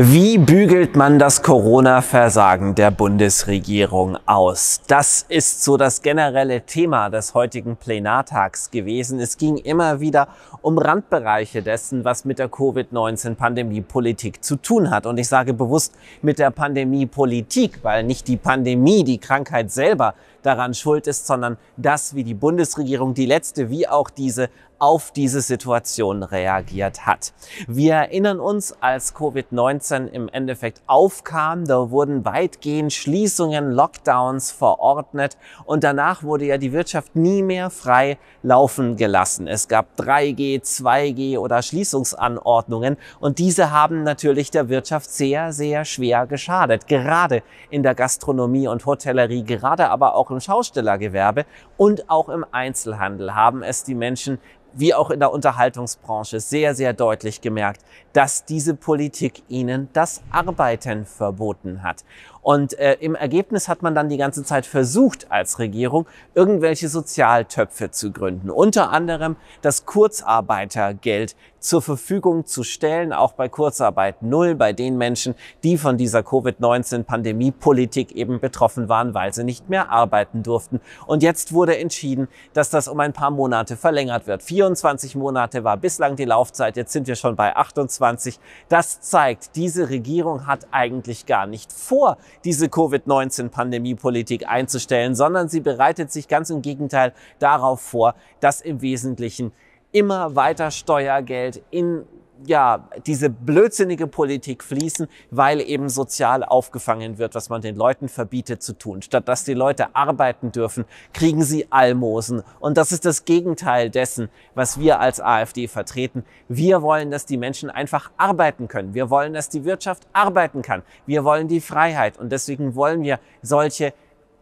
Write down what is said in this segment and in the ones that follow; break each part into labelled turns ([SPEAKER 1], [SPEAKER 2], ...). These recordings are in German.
[SPEAKER 1] Wie bügelt man das Corona-Versagen der Bundesregierung aus? Das ist so das generelle Thema des heutigen Plenartags gewesen. Es ging immer wieder um Randbereiche dessen, was mit der Covid-19-Pandemie-Politik zu tun hat. Und ich sage bewusst mit der Pandemie-Politik, weil nicht die Pandemie, die Krankheit selber daran schuld ist, sondern das, wie die Bundesregierung, die letzte wie auch diese, auf diese Situation reagiert hat. Wir erinnern uns, als Covid-19 im Endeffekt aufkam, da wurden weitgehend Schließungen, Lockdowns verordnet und danach wurde ja die Wirtschaft nie mehr frei laufen gelassen. Es gab 3G, 2G oder Schließungsanordnungen und diese haben natürlich der Wirtschaft sehr, sehr schwer geschadet. Gerade in der Gastronomie und Hotellerie, gerade aber auch im im Schaustellergewerbe und auch im Einzelhandel haben es die Menschen wie auch in der Unterhaltungsbranche sehr, sehr deutlich gemerkt, dass diese Politik ihnen das Arbeiten verboten hat. Und äh, im Ergebnis hat man dann die ganze Zeit versucht, als Regierung irgendwelche Sozialtöpfe zu gründen. Unter anderem das Kurzarbeitergeld zur Verfügung zu stellen, auch bei Kurzarbeit Null, bei den Menschen, die von dieser Covid-19-Pandemie-Politik eben betroffen waren, weil sie nicht mehr arbeiten durften. Und jetzt wurde entschieden, dass das um ein paar Monate verlängert wird. 24 Monate war bislang die Laufzeit, jetzt sind wir schon bei 28. Das zeigt, diese Regierung hat eigentlich gar nicht vor, diese Covid-19-Pandemie-Politik einzustellen, sondern sie bereitet sich ganz im Gegenteil darauf vor, dass im Wesentlichen immer weiter Steuergeld in ja, diese blödsinnige Politik fließen, weil eben sozial aufgefangen wird, was man den Leuten verbietet zu tun. Statt dass die Leute arbeiten dürfen, kriegen sie Almosen. Und das ist das Gegenteil dessen, was wir als AfD vertreten. Wir wollen, dass die Menschen einfach arbeiten können. Wir wollen, dass die Wirtschaft arbeiten kann. Wir wollen die Freiheit. Und deswegen wollen wir solche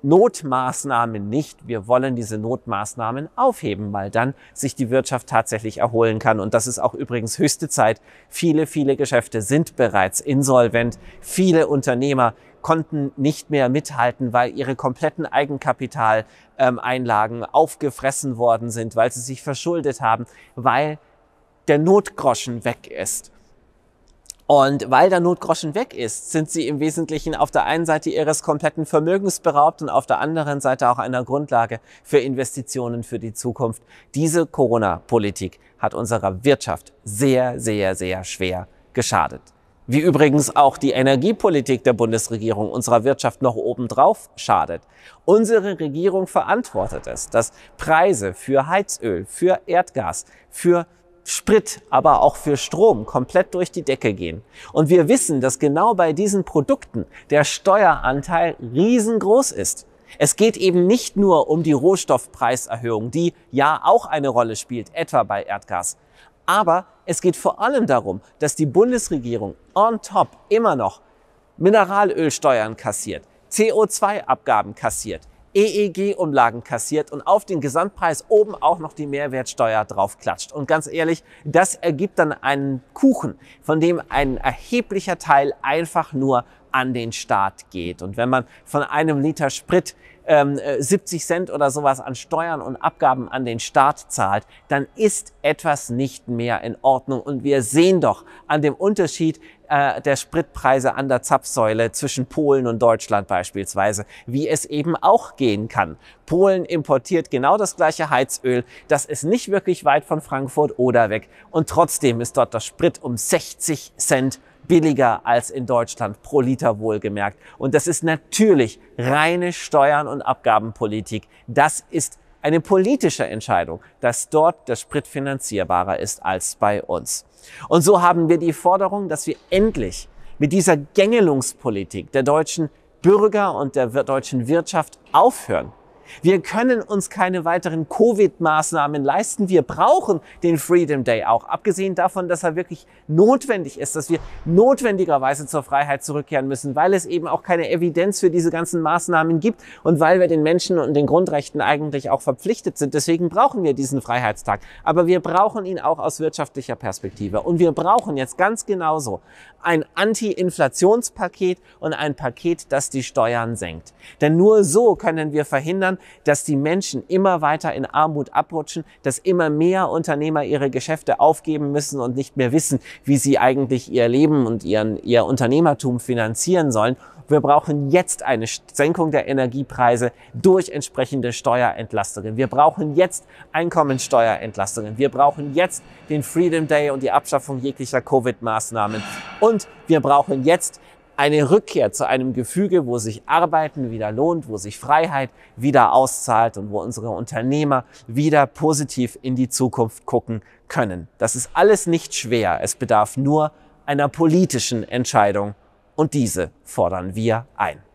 [SPEAKER 1] Notmaßnahmen nicht. Wir wollen diese Notmaßnahmen aufheben, weil dann sich die Wirtschaft tatsächlich erholen kann. Und das ist auch übrigens höchste Zeit. Viele, viele Geschäfte sind bereits insolvent. Viele Unternehmer konnten nicht mehr mithalten, weil ihre kompletten Eigenkapitaleinlagen ähm, aufgefressen worden sind, weil sie sich verschuldet haben, weil der Notgroschen weg ist. Und weil der Notgroschen weg ist, sind sie im Wesentlichen auf der einen Seite ihres kompletten Vermögens beraubt und auf der anderen Seite auch einer Grundlage für Investitionen für die Zukunft. Diese Corona-Politik hat unserer Wirtschaft sehr, sehr, sehr schwer geschadet. Wie übrigens auch die Energiepolitik der Bundesregierung unserer Wirtschaft noch obendrauf schadet. Unsere Regierung verantwortet es, dass Preise für Heizöl, für Erdgas, für Sprit, aber auch für Strom komplett durch die Decke gehen. Und wir wissen, dass genau bei diesen Produkten der Steueranteil riesengroß ist. Es geht eben nicht nur um die Rohstoffpreiserhöhung, die ja auch eine Rolle spielt, etwa bei Erdgas. Aber es geht vor allem darum, dass die Bundesregierung on top immer noch Mineralölsteuern kassiert, CO2-Abgaben kassiert, EEG-Umlagen kassiert und auf den Gesamtpreis oben auch noch die Mehrwertsteuer draufklatscht. Und ganz ehrlich, das ergibt dann einen Kuchen, von dem ein erheblicher Teil einfach nur an den Staat geht. Und wenn man von einem Liter Sprit ähm, 70 äh, Cent oder sowas an Steuern und Abgaben an den Staat zahlt, dann ist etwas nicht mehr in Ordnung. Und wir sehen doch an dem Unterschied, äh, der Spritpreise an der Zapfsäule zwischen Polen und Deutschland beispielsweise, wie es eben auch gehen kann. Polen importiert genau das gleiche Heizöl, das ist nicht wirklich weit von Frankfurt oder weg und trotzdem ist dort das Sprit um 60 Cent billiger als in Deutschland pro Liter wohlgemerkt. Und das ist natürlich reine Steuern- und Abgabenpolitik. Das ist eine politische Entscheidung, dass dort der Sprit finanzierbarer ist als bei uns. Und so haben wir die Forderung, dass wir endlich mit dieser Gängelungspolitik der deutschen Bürger und der deutschen Wirtschaft aufhören. Wir können uns keine weiteren Covid-Maßnahmen leisten. Wir brauchen den Freedom Day auch, abgesehen davon, dass er wirklich notwendig ist, dass wir notwendigerweise zur Freiheit zurückkehren müssen, weil es eben auch keine Evidenz für diese ganzen Maßnahmen gibt und weil wir den Menschen und den Grundrechten eigentlich auch verpflichtet sind. Deswegen brauchen wir diesen Freiheitstag. Aber wir brauchen ihn auch aus wirtschaftlicher Perspektive. Und wir brauchen jetzt ganz genauso ein Anti-Inflationspaket und ein Paket, das die Steuern senkt. Denn nur so können wir verhindern, verhindern, dass die Menschen immer weiter in Armut abrutschen, dass immer mehr Unternehmer ihre Geschäfte aufgeben müssen und nicht mehr wissen, wie sie eigentlich ihr Leben und ihren, ihr Unternehmertum finanzieren sollen. Wir brauchen jetzt eine Senkung der Energiepreise durch entsprechende Steuerentlastungen. Wir brauchen jetzt Einkommensteuerentlastungen. Wir brauchen jetzt den Freedom Day und die Abschaffung jeglicher Covid-Maßnahmen. Und wir brauchen jetzt eine Rückkehr zu einem Gefüge, wo sich Arbeiten wieder lohnt, wo sich Freiheit wieder auszahlt und wo unsere Unternehmer wieder positiv in die Zukunft gucken können. Das ist alles nicht schwer. Es bedarf nur einer politischen Entscheidung und diese fordern wir ein.